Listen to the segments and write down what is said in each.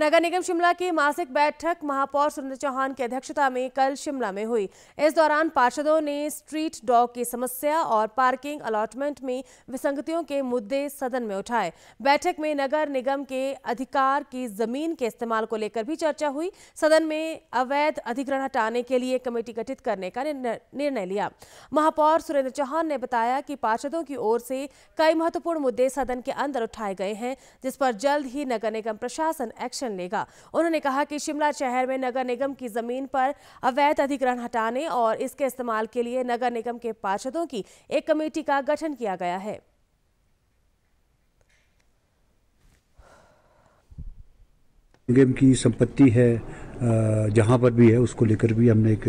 नगर निगम शिमला की मासिक बैठक महापौर सुरेंद्र चौहान की अध्यक्षता में कल शिमला में हुई इस दौरान पार्षदों ने स्ट्रीट डॉग की समस्या और पार्किंग अलॉटमेंट में विसंगतियों के मुद्दे सदन में उठाए बैठक में नगर निगम के अधिकार की जमीन के इस्तेमाल को लेकर भी चर्चा हुई सदन में अवैध अधिग्रहण हटाने के लिए कमेटी गठित करने का निर्णय लिया महापौर सुरेंद्र चौहान ने बताया कि पार्षदों की ओर से कई महत्वपूर्ण मुद्दे सदन के अंदर उठाए गए हैं जिस पर जल्द ही नगर निगम प्रशासन एक्शन एक्शन लेगा उन्होंने कहा कि शिमला शहर में नगर निगम की जमीन पर अवैध अधिग्रहण हटाने और इसके इस्तेमाल के लिए नगर निगम के पार्षदों की एक कमेटी का गठन किया गया है निगम की संपत्ति है जहाँ पर भी है उसको लेकर भी हमने एक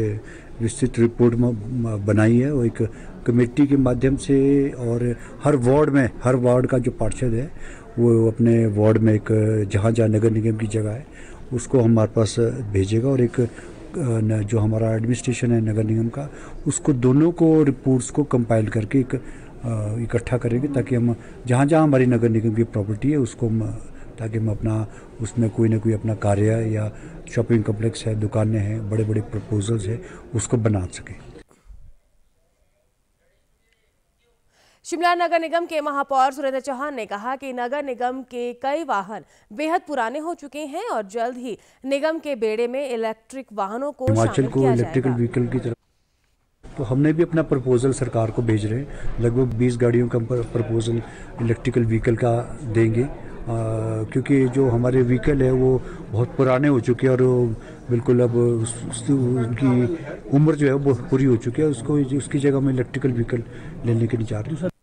विस्तृत रिपोर्ट बनाई है और एक कमेटी के माध्यम से और हर वार्ड में हर वार्ड का जो पार्षद है वो अपने वार्ड में एक जहाँ जहाँ नगर निगम की जगह है उसको हमारे पास भेजेगा और एक जो हमारा एडमिनिस्ट्रेशन है नगर निगम का उसको दोनों को रिपोर्ट्स को कंपाइल करके एक इकट्ठा करेंगे ताकि हम जहाँ जहाँ हमारी नगर निगम की प्रॉपर्टी है उसको हम ताकि हम अपना उसमें कोई ना कोई अपना कार्य या शॉपिंग कॉम्प्लेक्स है दुकानें हैं बड़े बड़े प्रपोजल्स हैं उसको बना सके शिमला नगर निगम के महापौर सुरेंद्र चौहान ने कहा कि नगर निगम के कई वाहन बेहद पुराने हो चुके हैं और जल्द ही निगम के बेड़े में इलेक्ट्रिक वाहनों को हिमाचल को इलेक्ट्रिकल व्हीकल की तरफ तो हमने भी अपना प्रपोजल सरकार को भेज रहे हैं लगभग 20 गाड़ियों का प्रपोजल इलेक्ट्रिकल व्हीकल का देंगे क्योंकि जो हमारे व्हीकल है वो बहुत पुराने हो चुके हैं और बिल्कुल अब उनकी उम्र जो है वो पूरी हो चुकी है उसको उसकी जगह हम इलेक्ट्रिकल व्हीकल लेने के लिए जा रहे हैं